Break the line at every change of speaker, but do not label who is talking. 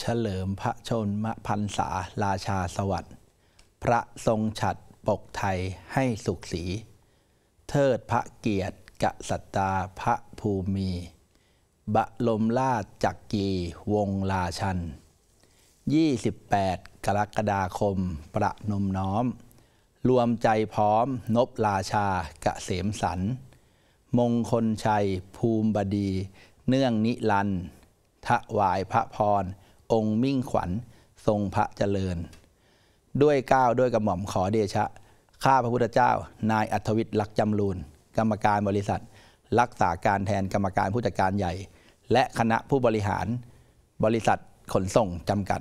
เฉลิมพระชนมพันษาราชาสวัสดิ์พระทรงฉัดปกไทยให้สุขสี เทิดพระเกียรติกษัตตาพระภูมิบะลมราชจักรีวงราชัน 28กรกฎาคมประนมน้อม รวมใจพร้อมนบราชากเกษมสันมงคลชัยภูมิบดีเนื่องนิลันทวายพระพรองค์มิ่งขวัญทรงพระเจริญ ด้วยก้าวด้วยกระหม่อมขอเดชะ ข้าพระพุทธเจ้า นายอัธวิทย์ลักจำรูน กรรมการบริษัท รักษาการแทนกรรมการผู้จัดการใหญ่ และคณะผู้บริหาร บริษัทขนส่งจำกัด